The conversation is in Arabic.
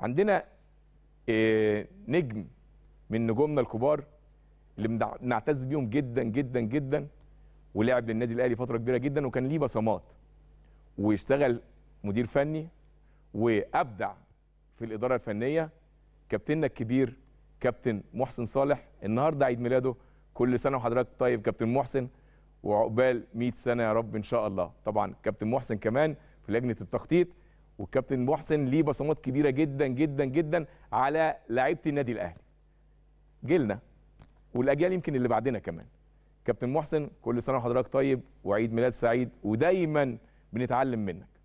عندنا آه، نجم من نجومنا الكبار اللي بنعتز بيهم جدا جدا جدا ولعب للنادي الاهلي فتره كبيره جدا وكان ليه بصمات واشتغل مدير فني وابدع في الاداره الفنيه كابتننا الكبير كابتن محسن صالح النهارده عيد ميلاده كل سنه وحضرتك طيب كابتن محسن وعقبال 100 سنه يا رب ان شاء الله طبعا كابتن محسن كمان في لجنه التخطيط والكابتن محسن ليه بصمات كبيره جدا جدا جدا على لعيبه النادي الاهلي جيلنا والاجيال يمكن اللي بعدنا كمان كابتن محسن كل سنه وحضرتك طيب وعيد ميلاد سعيد ودايما بنتعلم منك